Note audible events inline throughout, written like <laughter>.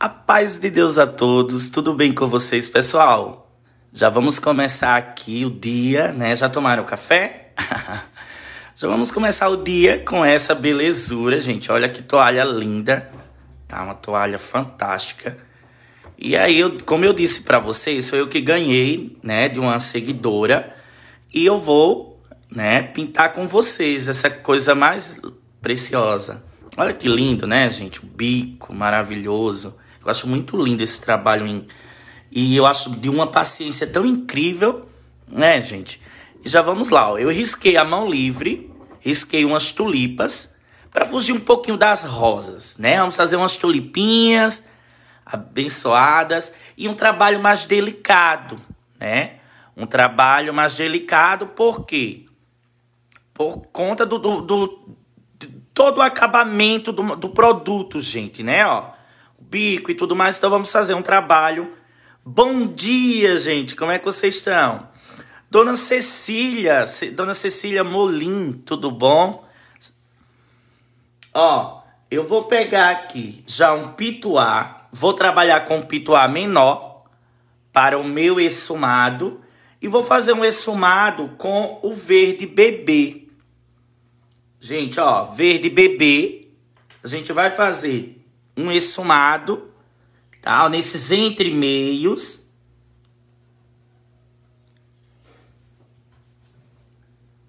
A paz de Deus a todos, tudo bem com vocês, pessoal? Já vamos começar aqui o dia, né? Já tomaram café? <laughs> Já vamos começar o dia com essa belezura, gente. Olha que toalha linda, tá? Uma toalha fantástica. E aí, eu, como eu disse para vocês, foi eu que ganhei, né, de uma seguidora. E eu vou, né, pintar com vocês essa coisa mais preciosa. Olha que lindo, né, gente? O bico maravilhoso eu acho muito lindo esse trabalho em, e eu acho de uma paciência tão incrível, né, gente? E já vamos lá, ó. Eu risquei a mão livre, risquei umas tulipas para fugir um pouquinho das rosas, né? Vamos fazer umas tulipinhas abençoadas e um trabalho mais delicado, né? Um trabalho mais delicado, por quê? Por conta do, do, do, do todo o acabamento do, do produto, gente, né? Ó, Bico e tudo mais. Então vamos fazer um trabalho. Bom dia, gente. Como é que vocês estão? Dona Cecília, Dona Cecília Molim, tudo bom? Ó, eu vou pegar aqui já um pituá, vou trabalhar com pituá menor para o meu exumado e vou fazer um exumado com o verde bebê. Gente, ó, verde bebê, a gente vai fazer um exumado, tá? nesses meios.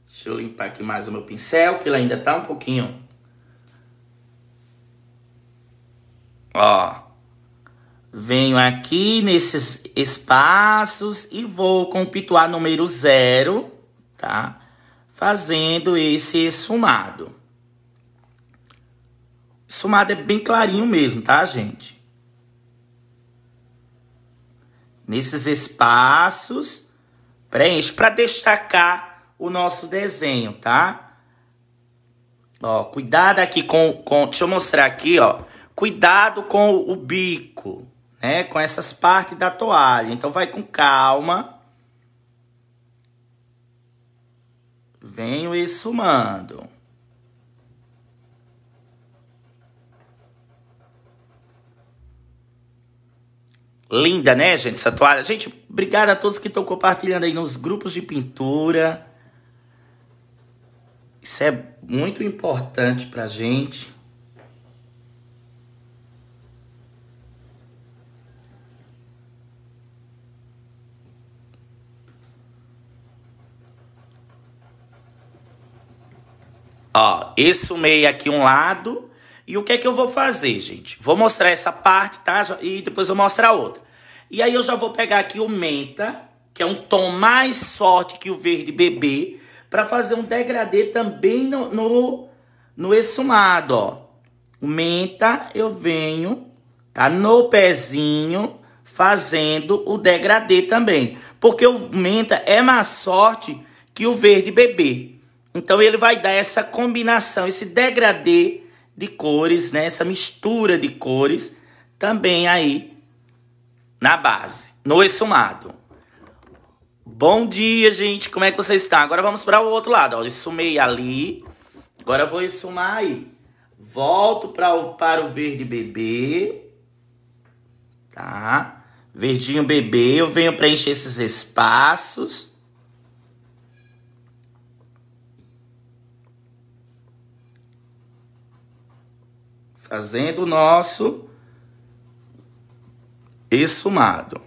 Deixa eu limpar aqui mais o meu pincel, que ele ainda tá um pouquinho. Ó. Venho aqui nesses espaços e vou com o pituar número zero, tá? Fazendo esse sumado. Sumado é bem clarinho mesmo, tá, gente? Nesses espaços, preenche para destacar o nosso desenho, tá? Ó, cuidado aqui com, com... Deixa eu mostrar aqui, ó. Cuidado com o bico, né? Com essas partes da toalha. Então, vai com calma. Venho esfumando. Linda, né, gente, essa toalha? Gente, obrigado a todos que estão compartilhando aí nos grupos de pintura. Isso é muito importante pra gente. Ó, esse meio aqui um lado e o que é que eu vou fazer, gente? Vou mostrar essa parte, tá? E depois eu mostrar a outra. E aí eu já vou pegar aqui o menta, que é um tom mais forte que o verde bebê, para fazer um degradê também no, no, no esfumado, ó. O menta eu venho, tá? No pezinho, fazendo o degradê também. Porque o menta é mais forte que o verde bebê. Então ele vai dar essa combinação, esse degradê de cores, né? Essa mistura de cores também aí na base, no esfumado. Bom dia, gente. Como é que você está? Agora vamos para o outro lado. Ó. Esfumei ali. Agora vou esfumar aí. Volto para o, para o verde bebê. Tá? Verdinho bebê. Eu venho preencher esses espaços. fazendo o nosso exumado.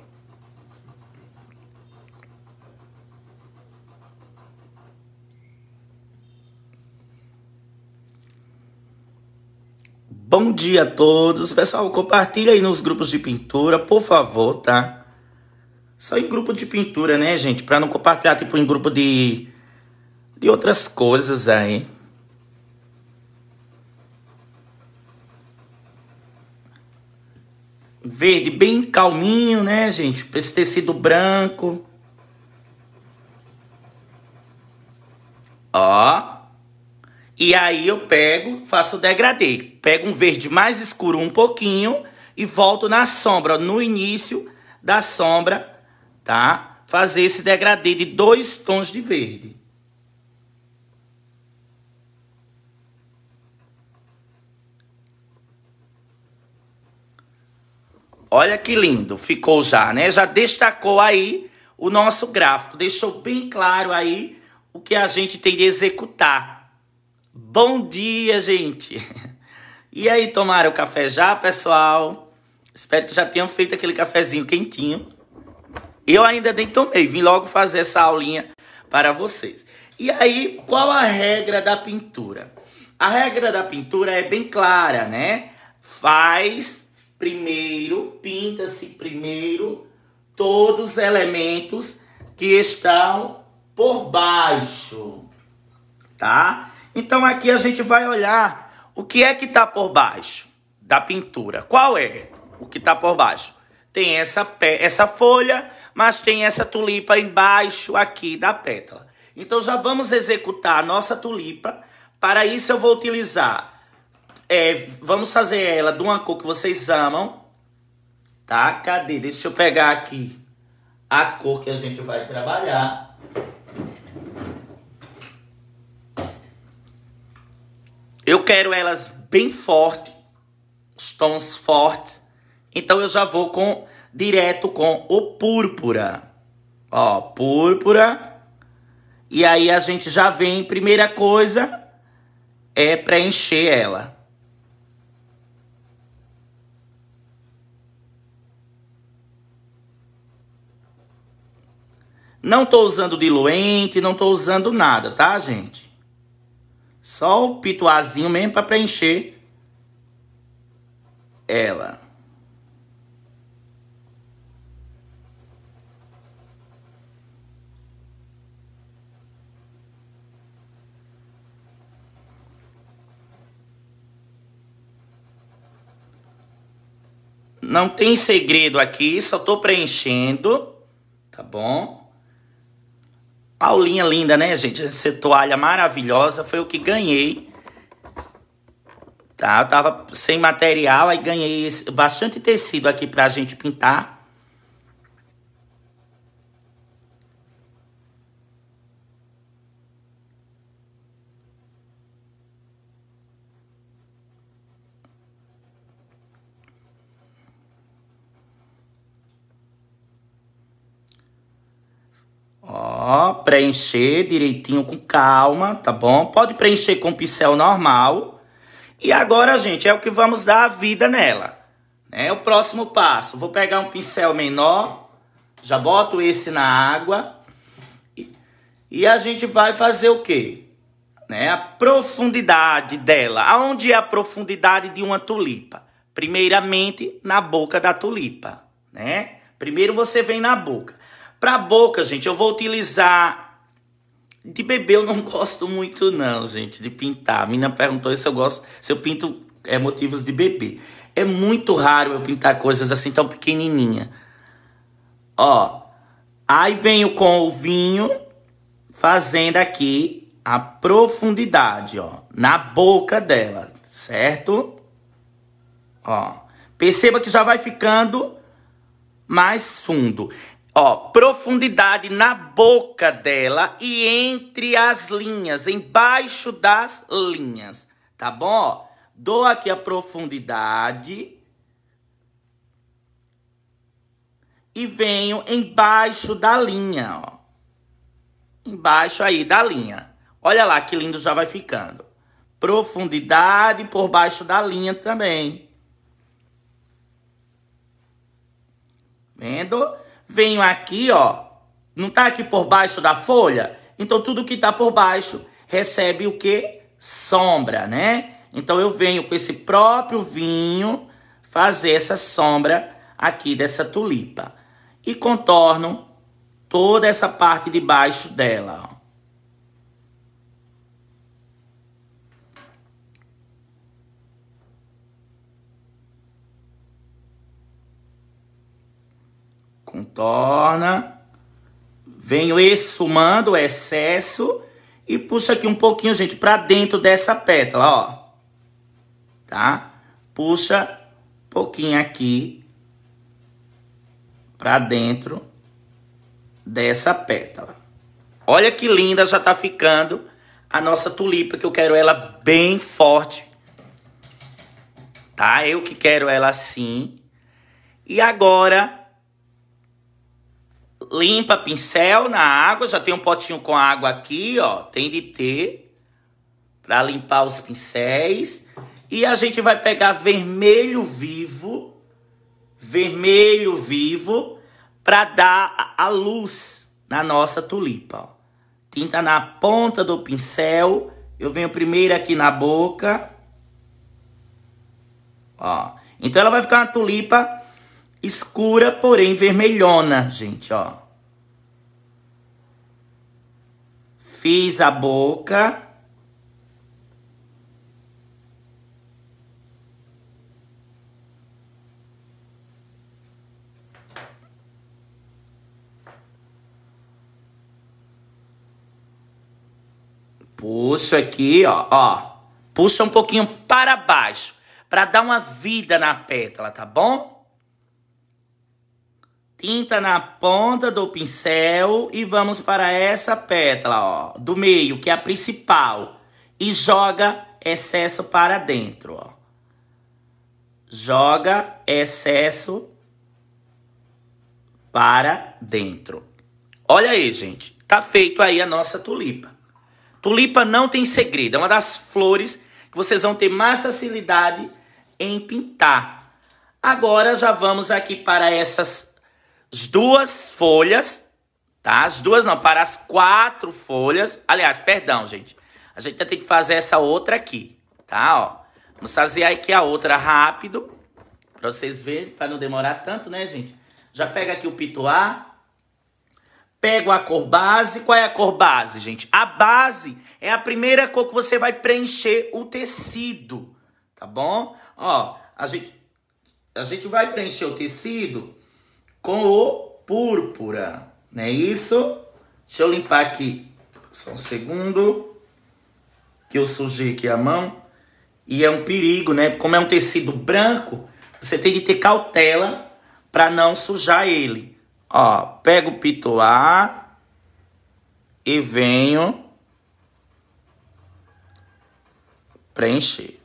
Bom dia a todos. Pessoal, compartilha aí nos grupos de pintura, por favor, tá? Só em grupo de pintura, né, gente? Pra não compartilhar, tipo, em grupo de, de outras coisas aí. verde bem calminho, né, gente? Esse tecido branco. Ó. E aí eu pego, faço o degradê. Pego um verde mais escuro um pouquinho e volto na sombra, no início da sombra, tá? Fazer esse degradê de dois tons de verde. Olha que lindo, ficou já, né? Já destacou aí o nosso gráfico, deixou bem claro aí o que a gente tem de executar. Bom dia, gente! <laughs> E aí, tomaram o café já, pessoal? Espero que já tenham feito aquele cafezinho quentinho. Eu ainda nem tomei, vim logo fazer essa aulinha para vocês. E aí, qual a regra da pintura? A regra da pintura é bem clara, né? Faz primeiro, pinta-se primeiro todos os elementos que estão por baixo, tá? Então aqui a gente vai olhar o que é que está por baixo da pintura. Qual é o que está por baixo? Tem essa, essa folha, mas tem essa tulipa embaixo aqui da pétala. Então já vamos executar a nossa tulipa. Para isso eu vou utilizar é, vamos fazer ela de uma cor que vocês amam. Tá? Cadê? Deixa eu pegar aqui a cor que a gente vai trabalhar. Eu quero elas bem forte, os tons fortes. Então eu já vou com direto com o púrpura. Ó, púrpura. E aí a gente já vem, primeira coisa é preencher ela. Não tô usando diluente, não tô usando nada, tá, gente? Só o pituazinho mesmo para preencher ela. Não tem segredo aqui, só tô preenchendo, tá bom? Aulinha linda, né, gente? Essa toalha maravilhosa foi o que ganhei. Tá? Eu tava sem material, aí ganhei bastante tecido aqui pra gente pintar. ó, preencher direitinho com calma, tá bom? Pode preencher com pincel normal. E agora, gente, é o que vamos dar a vida nela. É o próximo passo. Vou pegar um pincel menor, já boto esse na água. E, e a gente vai fazer o quê? Né? A profundidade dela. Aonde é a profundidade de uma tulipa? Primeiramente, na boca da tulipa, né? Primeiro você vem na boca. Para boca, gente, eu vou utilizar. De bebê eu não <laughs> gosto muito, não, gente, de pintar. A menina perguntou se eu gosto, se eu pinto é, motivos de bebê. É muito raro eu pintar coisas assim tão pequenininha. Ó, aí venho com o vinho, fazendo aqui a profundidade, ó, na boca dela, certo? Ó, perceba que já vai ficando mais fundo ó, profundidade na boca dela e entre as linhas, embaixo das linhas, tá bom? Dou aqui a profundidade e venho embaixo da linha, ó. Embaixo aí da linha. Olha lá que lindo já vai ficando. Profundidade por baixo da linha também. Vendo? venho aqui, ó, não tá aqui por baixo da folha? Então tudo que tá por baixo recebe o que? Sombra, né? Então eu venho com esse próprio vinho fazer essa sombra aqui dessa tulipa e contorno toda essa parte de baixo dela, ó. Contorna. Venho esfumando o excesso e puxa aqui um pouquinho, gente, para dentro dessa pétala, ó. Tá? Puxa um pouquinho aqui para dentro dessa pétala. Olha que linda já tá ficando a nossa tulipa, que eu quero ela bem forte. Tá? Eu que quero ela assim. E agora limpa pincel na água, já tem um potinho com água aqui, ó, tem de ter para limpar os pincéis. E a gente vai pegar vermelho vivo, vermelho vivo para dar a luz na nossa tulipa, ó. Tinta na ponta do pincel, eu venho primeiro aqui na boca. Ó. Então ela vai ficar uma tulipa escura, porém vermelhona, gente, ó. fiz a boca. Puxo aqui, ó, ó. Puxa um pouquinho para baixo, para dar uma vida na pétala, tá bom? tinta na ponta do pincel e vamos para essa pétala, ó, do meio, que é a principal, e joga excesso para dentro, ó. Joga excesso para dentro. Olha aí, gente, tá feito aí a nossa tulipa. Tulipa não tem segredo, é uma das flores que vocês vão ter mais facilidade em pintar. Agora já vamos aqui para essas as duas folhas, tá? As duas não, para as quatro folhas. Aliás, perdão, gente. A gente tem que fazer essa outra aqui, tá? Ó, vamos fazer aqui a outra rápido, para vocês verem, para não demorar tanto, né, gente? Já pega aqui o pituá. Pego a cor base. Qual é a cor base, gente? A base é a primeira cor que você vai preencher o tecido, tá bom? Ó, a gente, a gente vai preencher o tecido com o púrpura. Não é isso? Deixa eu limpar aqui. Só um segundo. Que eu sujei aqui a mão. E é um perigo, né? Como é um tecido branco, você tem que ter cautela para não sujar ele. Ó, pego o pitoar e venho preencher.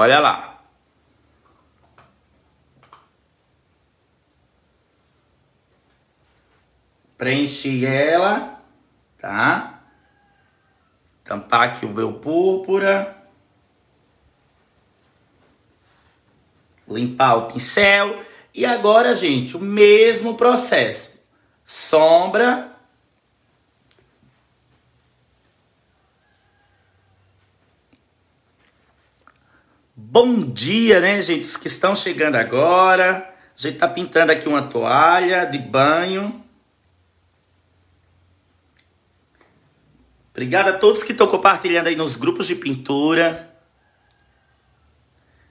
Olha lá. Preenchi ela, tá? Tampar aqui o meu púrpura. Limpar o pincel. E agora, gente, o mesmo processo. Sombra, Bom dia, né, gente? Os que estão chegando agora. A gente tá pintando aqui uma toalha de banho. Obrigado a todos que estão compartilhando aí nos grupos de pintura.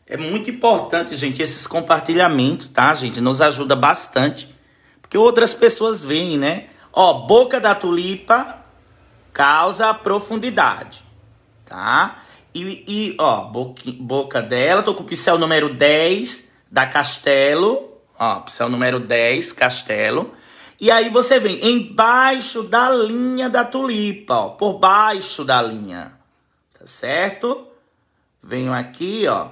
É muito importante, gente, esses compartilhamentos, tá, gente? Nos ajuda bastante. Porque outras pessoas veem, né? Ó, boca da tulipa causa profundidade, tá? E, e ó, boca, boca dela. Tô com o pincel número 10 da Castelo. Ó, pincel número 10, Castelo. E aí você vem embaixo da linha da tulipa, ó. Por baixo da linha. Tá certo? Venho aqui, ó.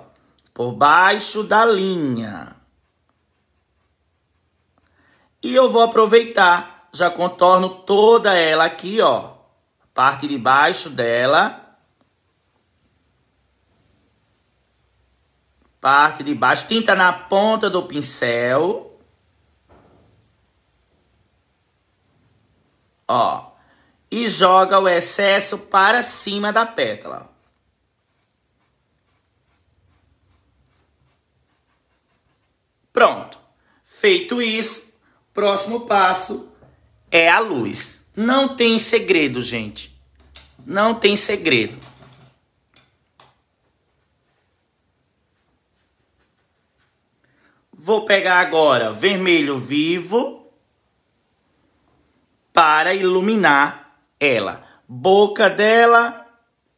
Por baixo da linha. E eu vou aproveitar, já contorno toda ela aqui, ó. Parte de baixo dela. parte de baixo, tinta na ponta do pincel. Ó. E joga o excesso para cima da pétala. Pronto. Feito isso, próximo passo é a luz. Não tem segredo, gente. Não tem segredo. Vou pegar agora vermelho vivo para iluminar ela. Boca dela,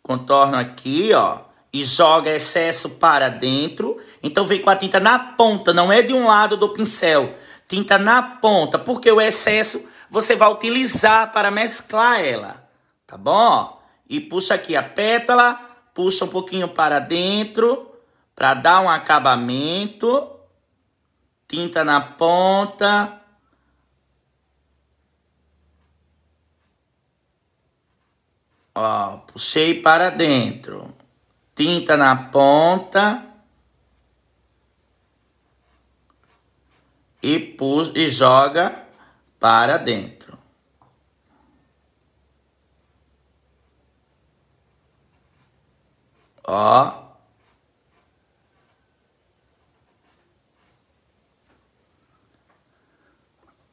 contorno aqui, ó, e joga excesso para dentro. Então vem com a tinta na ponta, não é de um lado do pincel. Tinta na ponta, porque o excesso você vai utilizar para mesclar ela, tá bom? E puxa aqui a pétala, puxa um pouquinho para dentro para dar um acabamento tinta na ponta. Ó, puxei para dentro. Tinta na ponta. E, pus, e joga para dentro. Ó,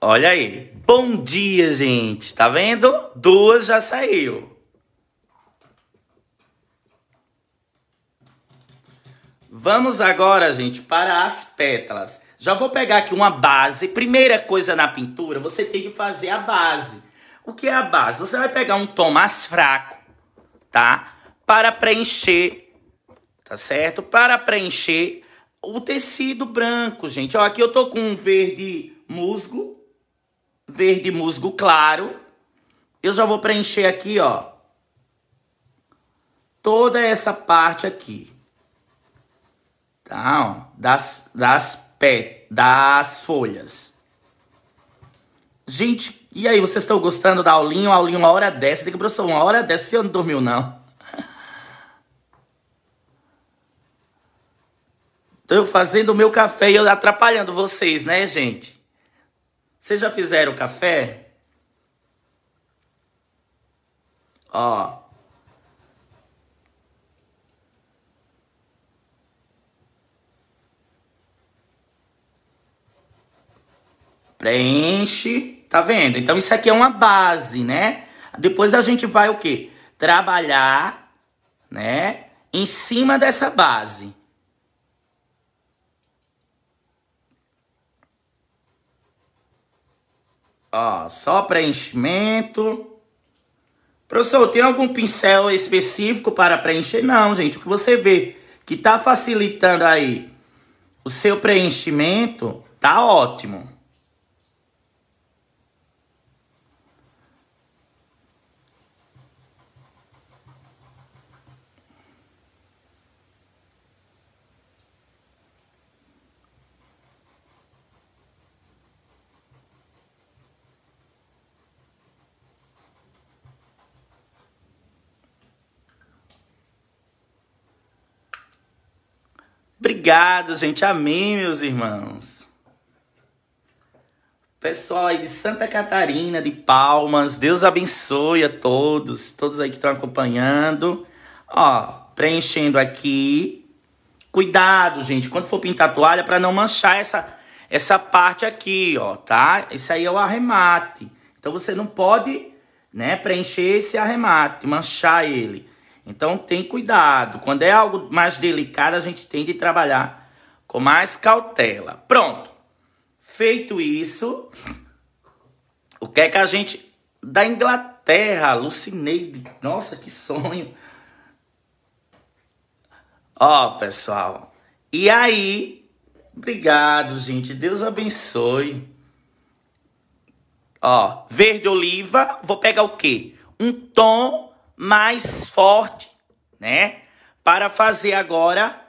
Olha aí. Bom dia, gente. Tá vendo? Duas já saiu. Vamos agora, gente, para as pétalas. Já vou pegar aqui uma base. Primeira coisa na pintura, você tem que fazer a base. O que é a base? Você vai pegar um tom mais fraco, tá? Para preencher, tá certo? Para preencher o tecido branco, gente. Ó, aqui eu tô com um verde musgo, verde musgo claro. Eu já vou preencher aqui, ó. Toda essa parte aqui. Tá, ó, das, das, pé, das folhas. Gente, e aí, vocês estão gostando da aulinha? Uma aulinha uma hora dessa. Tem que, professor, uma hora dessa você não dormiu, não. <laughs> Tô fazendo o meu café e eu atrapalhando vocês, né, gente? Vocês já fizeram café? Ó. Preenche, tá vendo? Então isso aqui é uma base, né? Depois a gente vai o quê? Trabalhar, né? Em cima dessa base. Ó, só preenchimento. Professor, tem algum pincel específico para preencher? Não, gente. O que você vê que está facilitando aí o seu preenchimento, tá ótimo. Obrigado, gente. Amém, meus irmãos. Pessoal aí de Santa Catarina, de Palmas, Deus abençoe a todos, todos aí que estão acompanhando. Ó, preenchendo aqui. Cuidado, gente, quando for pintar a toalha para não manchar essa essa parte aqui, ó, tá? Esse aí é o arremate. Então você não pode, né, preencher esse arremate, manchar ele. Então tem cuidado. Quando é algo mais delicado, a gente tem de trabalhar com mais cautela. Pronto. Feito isso, o que é que a gente da Inglaterra, alucinei, nossa, que sonho. Ó, pessoal. E aí, obrigado, gente. Deus abençoe. Ó, verde oliva, vou pegar o quê? Um tom mais forte, né? Para fazer agora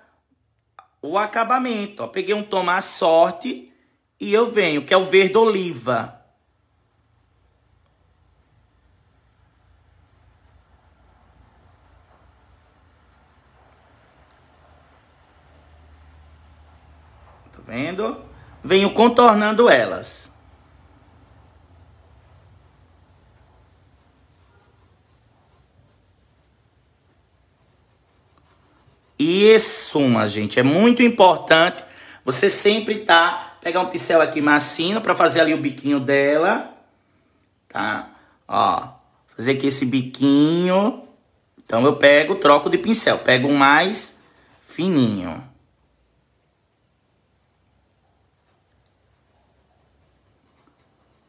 o acabamento. Ó, peguei um tom mais sorte e eu venho, que é o verde oliva. Tá vendo? Venho contornando elas. Isso, uma gente, é muito importante você sempre tá pegar um pincel aqui macio para fazer ali o biquinho dela, tá? Ó, fazer aqui esse biquinho. Então eu pego, troco de pincel, pego um mais fininho.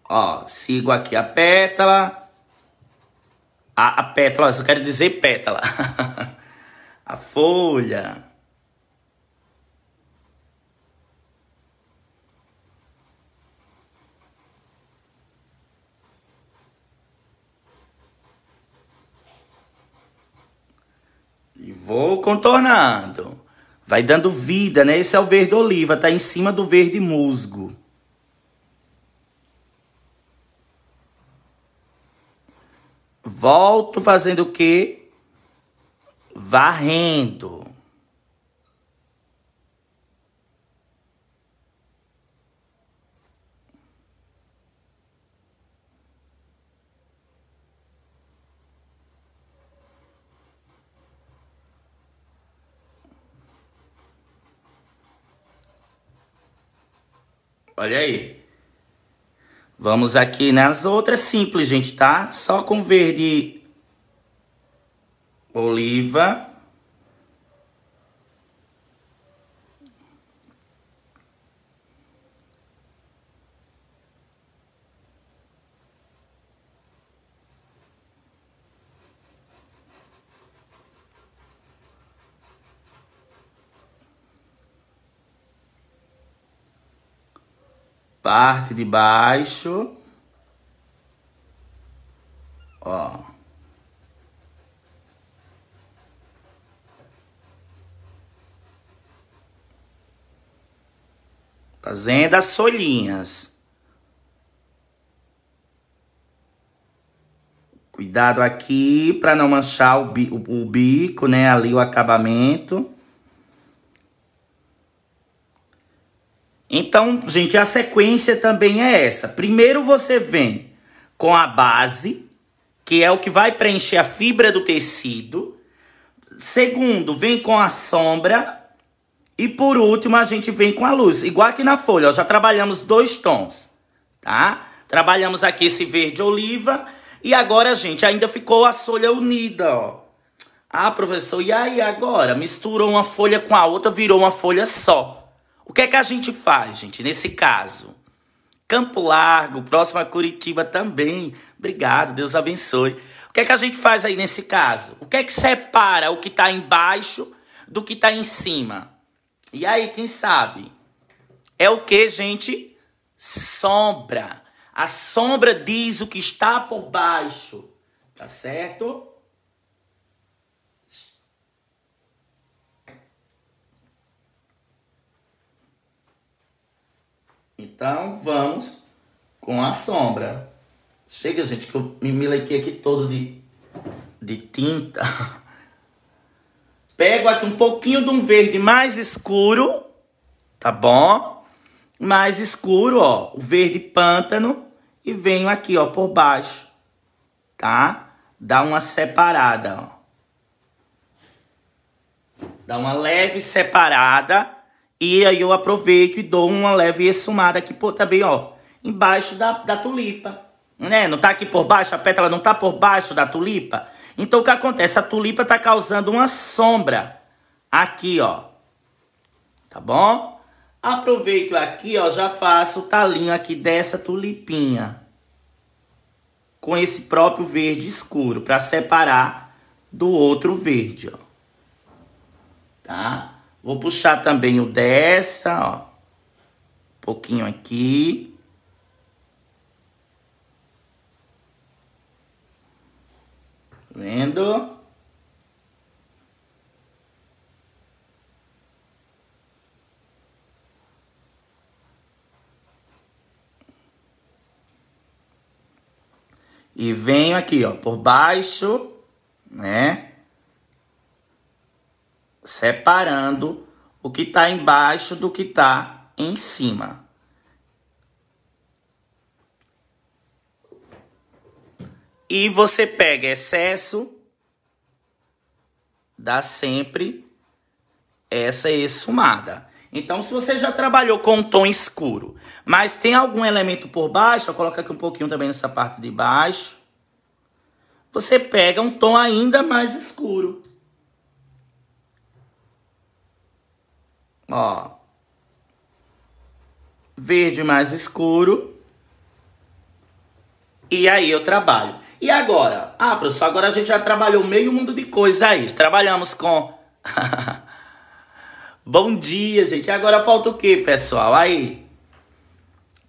Ó, sigo aqui a pétala. A, a pétala, eu só quero dizer pétala. <laughs> a folha. E vou contornando. Vai dando vida, né? Esse é o verde oliva, tá em cima do verde musgo. Volto fazendo o quê? varrendo. Olha aí. Vamos aqui nas outras simples, gente, tá? Só com verde oliva, parte de baixo, ó. fazendo as solinhas. Cuidado aqui para não manchar o, bi, o, o bico, né? Ali o acabamento. Então, gente, a sequência também é essa. Primeiro você vem com a base, que é o que vai preencher a fibra do tecido. Segundo, vem com a sombra, e por último, a gente vem com a luz. Igual aqui na folha, ó, já trabalhamos dois tons, tá? Trabalhamos aqui esse verde oliva. E agora, gente, ainda ficou a folha unida, ó. Ah, professor, e aí agora? Misturou uma folha com a outra, virou uma folha só. O que é que a gente faz, gente, nesse caso? Campo Largo, próximo a Curitiba também. Obrigado, Deus abençoe. O que é que a gente faz aí nesse caso? O que é que separa o que está embaixo do que está em cima? E aí, quem sabe? É o que, gente? Sombra. A sombra diz o que está por baixo. Tá certo? Então vamos com a sombra. Chega, gente, que eu me melequei aqui todo de, de tinta. <laughs> Pego aqui um pouquinho de um verde mais escuro, tá bom? Mais escuro, ó, o verde pântano. E venho aqui, ó, por baixo, tá? Dá uma separada, ó. Dá uma leve separada. E aí eu aproveito e dou uma leve esfumada aqui por, também, ó. Embaixo da, da tulipa, né? Não tá aqui por baixo, a pétala não tá por baixo da tulipa. Então o que acontece? A tulipa está causando uma sombra aqui, ó. Tá bom? Aproveito aqui, ó, já faço o talinho aqui dessa tulipinha. Com esse próprio verde escuro, para separar do outro verde, ó. Tá? Vou puxar também o dessa, ó. Um pouquinho aqui. Lendo. E venho aqui, ó, por baixo, né? Separando o que está embaixo do que está em cima. E você pega excesso, dá sempre essa esfumada. Então, se você já trabalhou com um tom escuro, mas tem algum elemento por baixo, colocar aqui um pouquinho também nessa parte de baixo, você pega um tom ainda mais escuro. Ó. Verde mais escuro. E aí eu trabalho. E agora? Ah, professor, agora a gente já trabalhou meio mundo de coisa aí. Trabalhamos com. <laughs> Bom dia, gente. E agora falta o que, pessoal? Aí.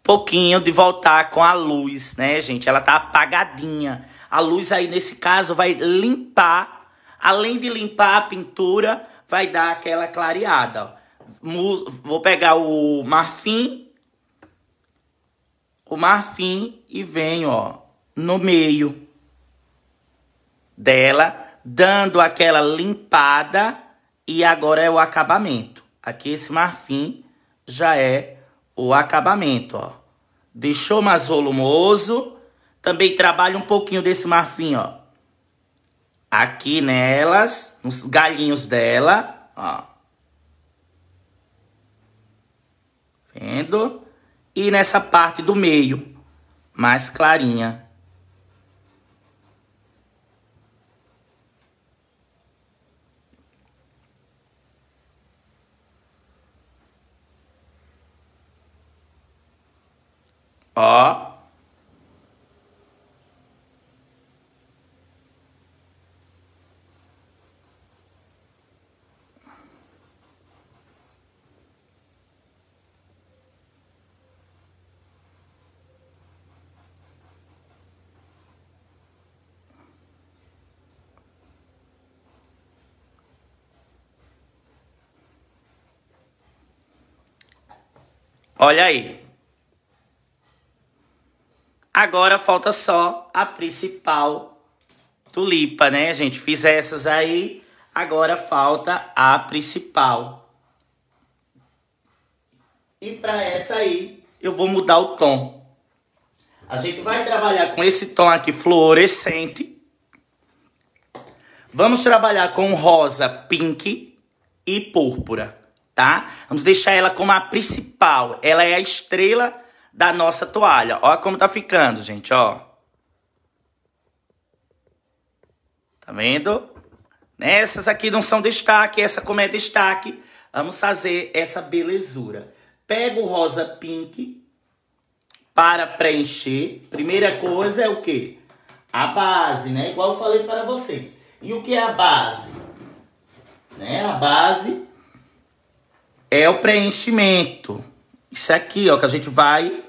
Pouquinho de voltar com a luz, né, gente? Ela tá apagadinha. A luz aí, nesse caso, vai limpar. Além de limpar a pintura, vai dar aquela clareada. Vou pegar o marfim. O marfim e venho, ó no meio dela, dando aquela limpada e agora é o acabamento. Aqui esse marfim já é o acabamento, ó. Deixou mais volumoso. Também trabalha um pouquinho desse marfim, ó. Aqui nelas, nos galhinhos dela, ó. Vendo? E nessa parte do meio, mais clarinha. Ó. Olha aí. Agora falta só a principal tulipa, né, gente? Fiz essas aí, agora falta a principal. E para essa aí, eu vou mudar o tom. A gente vai trabalhar com esse tom aqui fluorescente. Vamos trabalhar com rosa, pink e púrpura, tá? Vamos deixar ela como a principal. Ela é a estrela da nossa toalha. Olha como tá ficando, gente, ó. Tá vendo? Essas aqui não são destaque, essa como é destaque, vamos fazer essa belezura. Pega o rosa pink para preencher. Primeira coisa é o que? A base, né? Igual eu falei para vocês. E o que é a base? Né? A base é o preenchimento. Isso aqui, ó, que a gente vai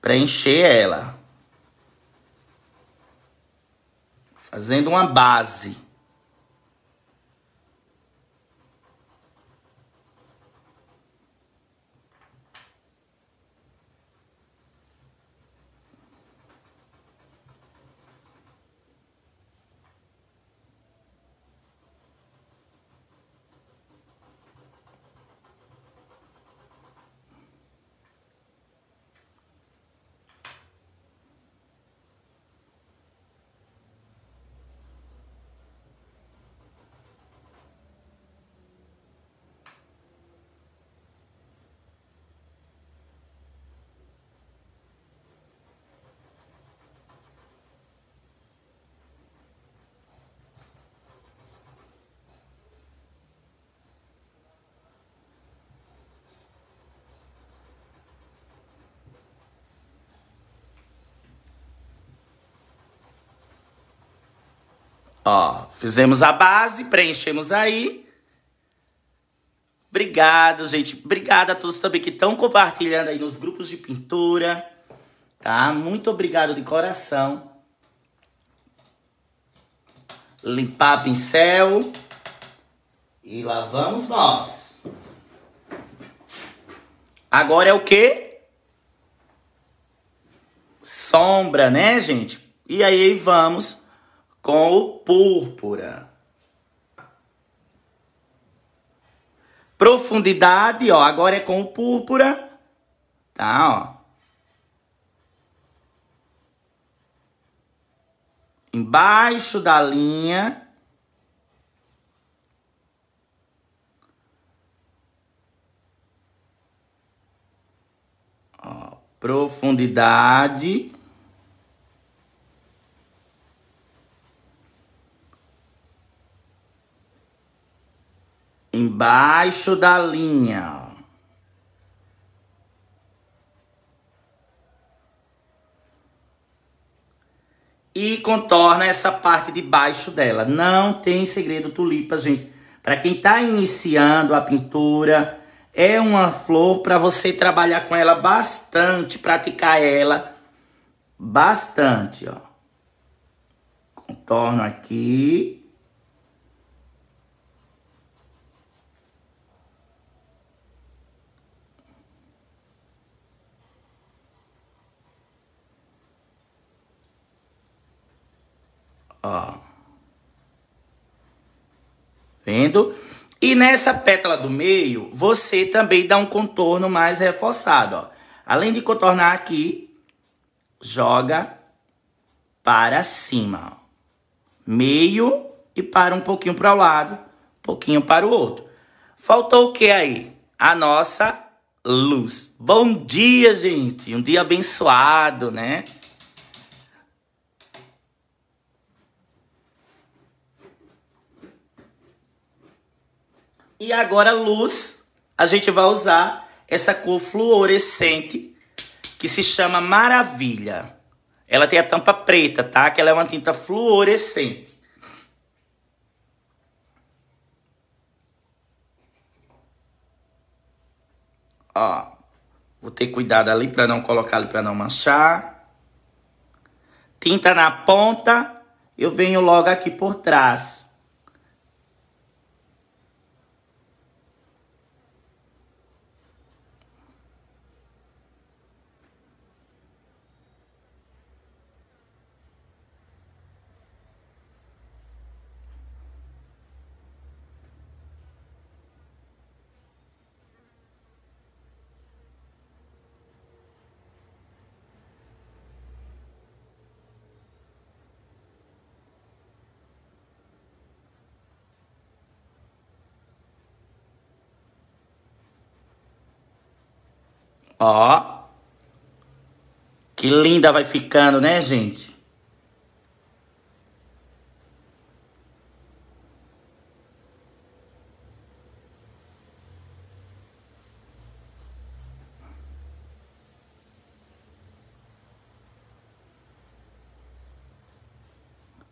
preencher ela. Fazendo uma base. Ó, fizemos a base, preenchemos aí. Obrigado, gente. Obrigado a todos também que estão compartilhando aí nos grupos de pintura, tá? Muito obrigado de coração. Limpar pincel. E lá vamos nós. Agora é o quê? Sombra, né, gente? E aí vamos com o púrpura. Profundidade, ó, agora é com o púrpura. Tá, ó. Embaixo da linha Ó, profundidade embaixo da linha. E contorna essa parte de baixo dela. Não tem segredo tulipa, gente. Para quem está iniciando a pintura, é uma flor para você trabalhar com ela bastante, praticar ela bastante, ó. Contorno aqui. Ó. Vendo? E nessa pétala do meio, você também dá um contorno mais reforçado, ó. Além de contornar aqui, joga para cima, ó. Meio e para um pouquinho para o lado, um pouquinho para o outro. Faltou o que aí? A nossa luz. Bom dia, gente. Um dia abençoado, né? E agora luz, a gente vai usar essa cor fluorescente que se chama Maravilha. Ela tem a tampa preta, tá? Que ela é uma tinta fluorescente. Ó, vou ter cuidado ali para não colocar ali para não manchar. Tinta na ponta, eu venho logo aqui por trás. Ó. Que linda vai ficando, né, gente?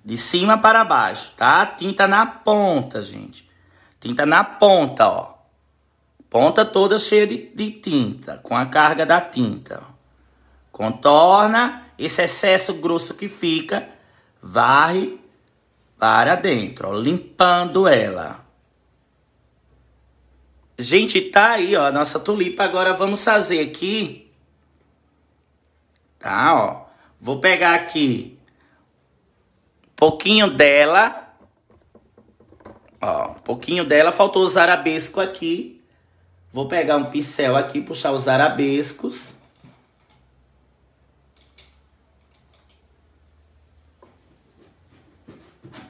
De cima para baixo, tá? Tinta na ponta, gente. Tinta na ponta, ó. Ponta toda cheia de, de tinta, com a carga da tinta. Contorna esse excesso grosso que fica, varre para dentro, ó, limpando ela. Gente, tá aí, ó, a nossa tulipa. Agora vamos fazer aqui. Tá, ó. Vou pegar aqui um pouquinho dela. Ó, um pouquinho dela. Faltou os arabesco aqui. Vou pegar um pincel aqui, puxar os arabescos.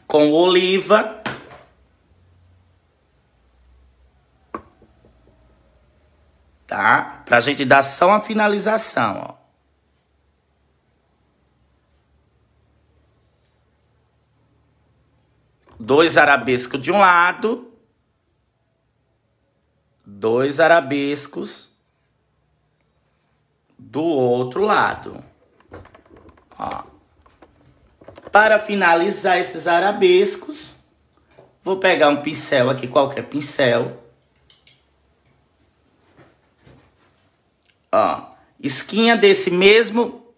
Com oliva. Tá? Pra gente dar só uma finalização, ó. dois arabescos de um lado dois arabescos do outro lado. Ó. Para finalizar esses arabescos, vou pegar um pincel aqui, qualquer pincel. Ó, esquinha desse mesmo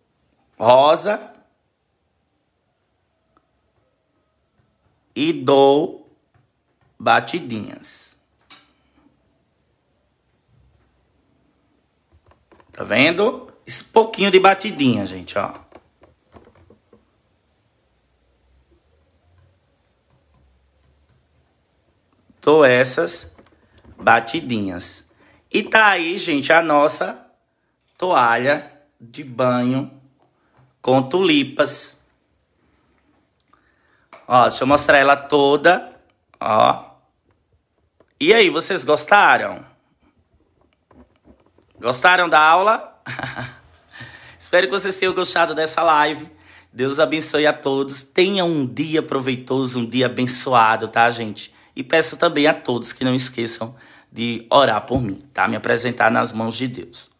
rosa. E dou batidinhas. Tá vendo? Esse pouquinho de batidinha, gente, ó. Tô essas batidinhas. E tá aí, gente, a nossa toalha de banho com tulipas. Ó, deixa eu mostrar ela toda, ó. E aí, vocês gostaram? Gostaram da aula? <laughs> Espero que vocês tenham gostado dessa live. Deus abençoe a todos. Tenha um dia proveitoso, um dia abençoado, tá, gente? E peço também a todos que não esqueçam de orar por mim, tá? Me apresentar nas mãos de Deus.